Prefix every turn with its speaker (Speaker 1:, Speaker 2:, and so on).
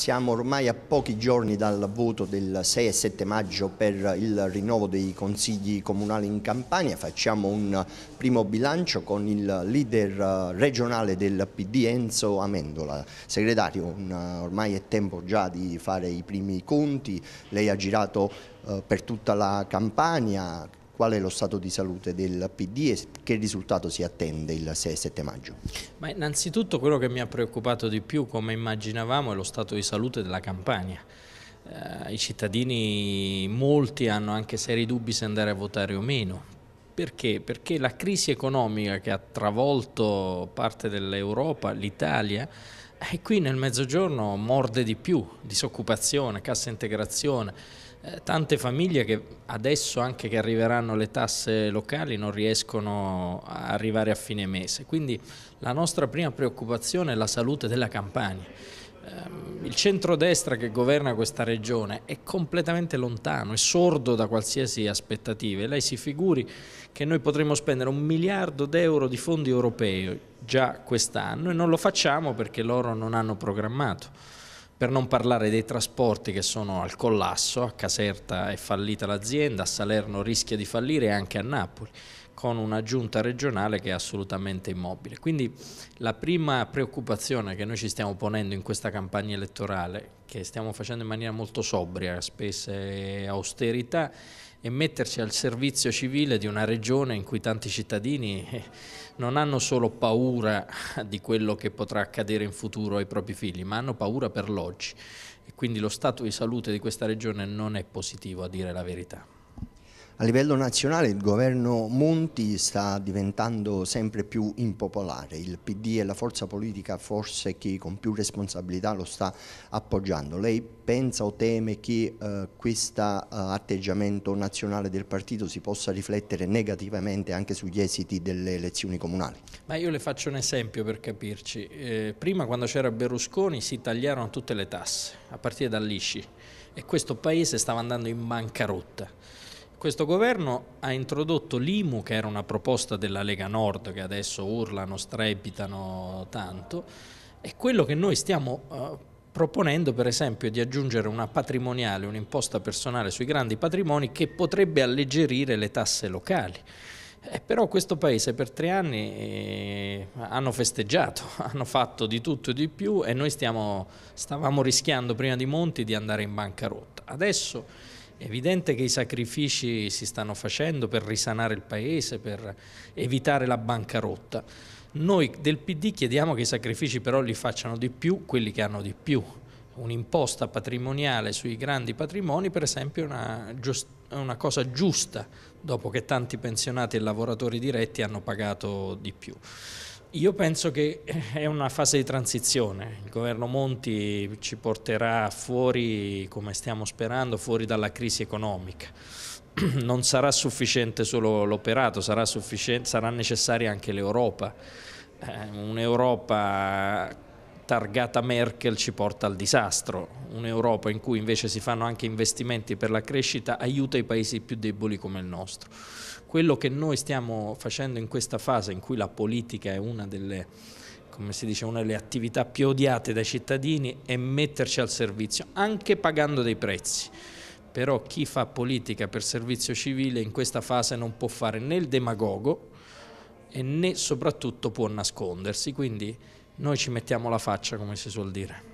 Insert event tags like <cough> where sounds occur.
Speaker 1: Siamo ormai a pochi giorni dal voto del 6 e 7 maggio per il rinnovo dei consigli comunali in Campania. Facciamo un primo bilancio con il leader eh, regionale del PD Enzo Amendola. Segretario, eh, ormai è tempo già di fare i primi conti. Lei ha girato eh, per tutta la Campania, qual è lo stato di salute del PD e che risultato si attende il 6 7 maggio?
Speaker 2: Ma innanzitutto quello che mi ha preoccupato di più, come immaginavamo, è lo stato di salute della campagna. Eh, I cittadini, molti hanno anche seri dubbi se andare a votare o meno. Perché? Perché la crisi economica che ha travolto parte dell'Europa, l'Italia, e eh, qui nel mezzogiorno morde di più, disoccupazione, cassa integrazione eh, tante famiglie che adesso anche che arriveranno le tasse locali non riescono a arrivare a fine mese. Quindi la nostra prima preoccupazione è la salute della Campania. Ehm, il centrodestra che governa questa regione è completamente lontano, è sordo da qualsiasi aspettativa. lei si figuri che noi potremmo spendere un miliardo d'euro di fondi europei già quest'anno e non lo facciamo perché loro non hanno programmato per non parlare dei trasporti che sono al collasso, a Caserta è fallita l'azienda, a Salerno rischia di fallire e anche a Napoli con una giunta regionale che è assolutamente immobile. Quindi la prima preoccupazione che noi ci stiamo ponendo in questa campagna elettorale, che stiamo facendo in maniera molto sobria, spese e austerità, è metterci al servizio civile di una regione in cui tanti cittadini eh, non hanno solo paura di quello che potrà accadere in futuro ai propri figli, ma hanno paura per l'oggi. quindi lo stato di salute di questa regione non è positivo, a dire la verità.
Speaker 1: A livello nazionale il governo Monti sta diventando sempre più impopolare, il PD è la forza politica forse che con più responsabilità lo sta appoggiando. Lei pensa o teme che eh, questo eh, atteggiamento nazionale del partito si possa riflettere negativamente anche sugli esiti delle elezioni comunali?
Speaker 2: Ma io le faccio un esempio per capirci. Eh, prima quando c'era Berlusconi si tagliarono tutte le tasse, a partire dall'ISCI e questo paese stava andando in bancarotta. Questo governo ha introdotto l'IMU, che era una proposta della Lega Nord, che adesso urlano, strepitano tanto, e quello che noi stiamo eh, proponendo per esempio di aggiungere una patrimoniale, un'imposta personale sui grandi patrimoni che potrebbe alleggerire le tasse locali. Eh, però questo paese per tre anni eh, hanno festeggiato, <laughs> hanno fatto di tutto e di più e noi stiamo, stavamo rischiando prima di Monti di andare in bancarotta. Adesso è evidente che i sacrifici si stanno facendo per risanare il Paese, per evitare la bancarotta. Noi del PD chiediamo che i sacrifici però li facciano di più quelli che hanno di più. Un'imposta patrimoniale sui grandi patrimoni per esempio è una, una cosa giusta dopo che tanti pensionati e lavoratori diretti hanno pagato di più. Io penso che è una fase di transizione, il governo Monti ci porterà fuori, come stiamo sperando, fuori dalla crisi economica. <clears throat> Non sarà sufficiente solo l'operato, sarà, sarà necessaria anche l'Europa, eh, un'Europa targata Merkel ci porta al disastro, un'Europa in cui invece si fanno anche investimenti per la crescita aiuta i paesi più deboli come il nostro. Quello che noi stiamo facendo in questa fase in cui la politica è una delle, dice, una delle attività più odiate dai cittadini è metterci al servizio, anche pagando dei prezzi però chi fa politica per servizio civile in questa fase non può fare né il demagogo né soprattutto può nascondersi, quindi noi ci mettiamo la faccia come si suol dire.